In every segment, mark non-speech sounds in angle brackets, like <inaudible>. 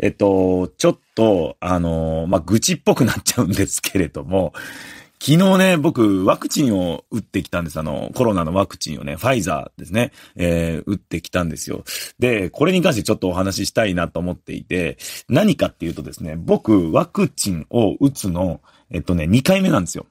えっと、ちょっと、あの、まあ、愚痴っぽくなっちゃうんですけれども、昨日ね、僕、ワクチンを打ってきたんです。あの、コロナのワクチンをね、ファイザーですね、えー、打ってきたんですよ。で、これに関してちょっとお話ししたいなと思っていて、何かっていうとですね、僕、ワクチンを打つの、えっとね、2回目なんですよ。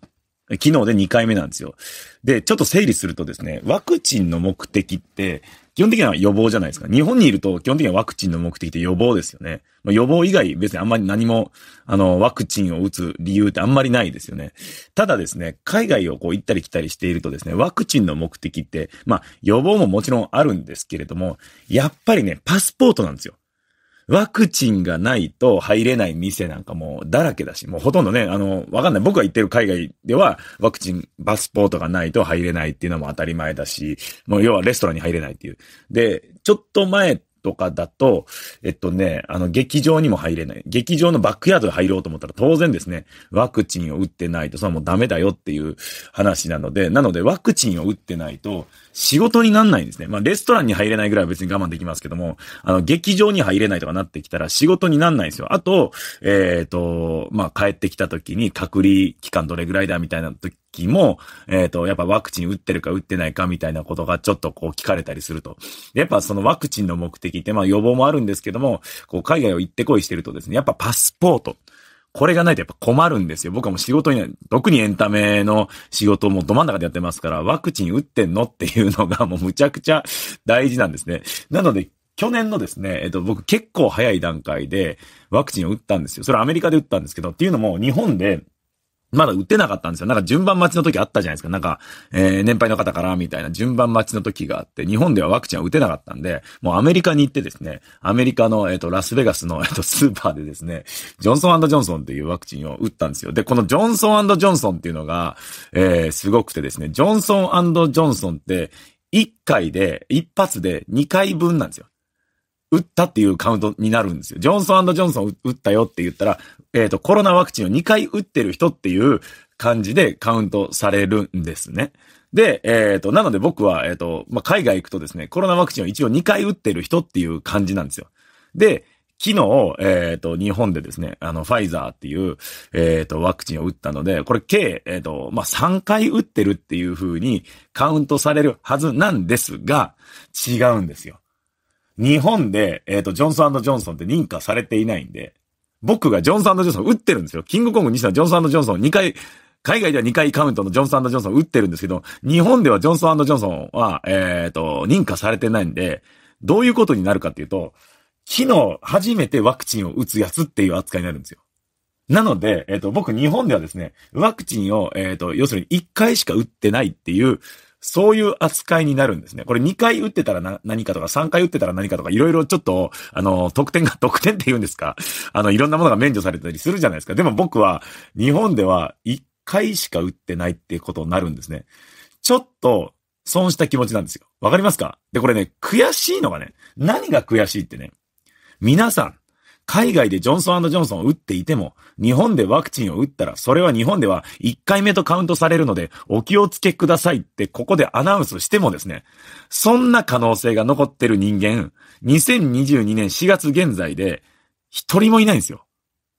昨日で2回目なんですよ。で、ちょっと整理するとですね、ワクチンの目的って、基本的には予防じゃないですか。日本にいると基本的にはワクチンの目的って予防ですよね。ま予防以外別にあんまり何も、あの、ワクチンを打つ理由ってあんまりないですよね。ただですね、海外をこう行ったり来たりしているとですね、ワクチンの目的って、まあ予防ももちろんあるんですけれども、やっぱりね、パスポートなんですよ。ワクチンがないと入れない店なんかもうだらけだし、もうほとんどね、あの、わかんない。僕が行ってる海外では、ワクチン、パスポートがないと入れないっていうのも当たり前だし、もう要はレストランに入れないっていう。で、ちょっと前っとかだと、えっとね、あの、劇場にも入れない。劇場のバックヤードに入ろうと思ったら当然ですね、ワクチンを打ってないと、それはもうダメだよっていう話なので、なのでワクチンを打ってないと仕事になんないんですね。まあ、レストランに入れないぐらいは別に我慢できますけども、あの、劇場に入れないとかなってきたら仕事になんないんですよ。あと、えっ、ー、と、まあ、帰ってきた時に隔離期間どれぐらいだみたいな時期も、えっ、ー、と、やっぱワクチン打ってるか打ってないかみたいなことがちょっとこう聞かれたりすると。やっぱそのワクチンの目的って、まあ予防もあるんですけども、こう海外を行ってこいしてるとですね、やっぱパスポート。これがないとやっぱ困るんですよ。僕はもう仕事に、特にエンタメの仕事をもうど真ん中でやってますから、ワクチン打ってんのっていうのがもうむちゃくちゃ大事なんですね。なので、去年のですね、えっと、僕結構早い段階でワクチンを打ったんですよ。それはアメリカで打ったんですけど、っていうのも日本で、まだ売ってなかったんですよ。なんか順番待ちの時あったじゃないですか。なんか、えー、年配の方から、みたいな順番待ちの時があって、日本ではワクチンは打てなかったんで、もうアメリカに行ってですね、アメリカの、えっ、ー、と、ラスベガスの、えっ、ー、と、スーパーでですね、ジョンソンジョンソンっていうワクチンを打ったんですよ。で、このジョンソンジョンソンっていうのが、えー、すごくてですね、ジョンソンジョンソンって、1回で、1発で2回分なんですよ。打ったっていうカウントになるんですよ。ジョンソンジョンソン打ったよって言ったら、えっ、ー、と、コロナワクチンを2回打ってる人っていう感じでカウントされるんですね。で、えっ、ー、と、なので僕は、えっ、ー、と、まあ、海外行くとですね、コロナワクチンを一応2回打ってる人っていう感じなんですよ。で、昨日、えっ、と、日本でですね、あの、ファイザーっていう、えっ、と、ワクチンを打ったので、これ計、えっ、と、まあ、3回打ってるっていう風にカウントされるはずなんですが、違うんですよ。日本で、えっ、ー、と、ジョンソンジョンソンって認可されていないんで、僕がジョンソンジョンソン打ってるんですよ。キングコング西田ジョンソンジョンソン2回、海外では2回カウントのジョンソンジョンソン打ってるんですけど、日本ではジョンソンジョンソンは、えっ、ー、と、認可されてないんで、どういうことになるかっていうと、昨日初めてワクチンを打つやつっていう扱いになるんですよ。なので、えっ、ー、と、僕日本ではですね、ワクチンを、えっ、ー、と、要するに1回しか打ってないっていう、そういう扱いになるんですね。これ2回打ってたらな、何かとか3回打ってたら何かとかいろいろちょっと、あの、得点が、<laughs> 得点って言うんですかあの、いろんなものが免除されたりするじゃないですか。でも僕は、日本では1回しか打ってないってことになるんですね。ちょっと、損した気持ちなんですよ。わかりますかで、これね、悔しいのがね、何が悔しいってね、皆さん、海外でジョンソンジョンソンを打っていても、日本でワクチンを打ったら、それは日本では1回目とカウントされるので、お気をつけくださいってここでアナウンスしてもですね、そんな可能性が残ってる人間、2022年4月現在で、一人もいないんですよ。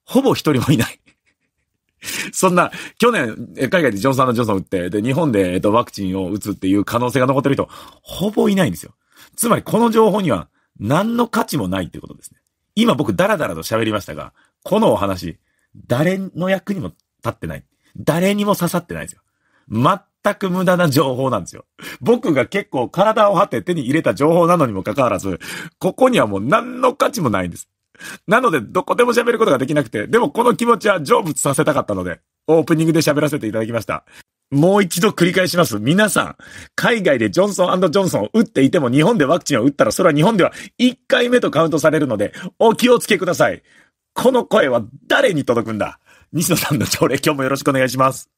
ほぼ一人もいない <laughs> そんな、去年、海外でジョンソンジョンソン打って、で、日本で、えっと、ワクチンを打つっていう可能性が残ってる人、ほぼいないんですよ。つまり、この情報には、何の価値もないってことですね。今僕ダラダラと喋りましたが、このお話、誰の役にも立ってない。誰にも刺さってないですよ。全く無駄な情報なんですよ。僕が結構体を張って手に入れた情報なのにもかかわらず、ここにはもう何の価値もないんです。なので、どこでも喋ることができなくて、でもこの気持ちは成仏させたかったので、オープニングで喋らせていただきました。もう一度繰り返します。皆さん、海外でジョンソンジョンソンを打っていても日本でワクチンを打ったらそれは日本では1回目とカウントされるので、お気をつけください。この声は誰に届くんだ西野さんの朝礼、今日もよろしくお願いします。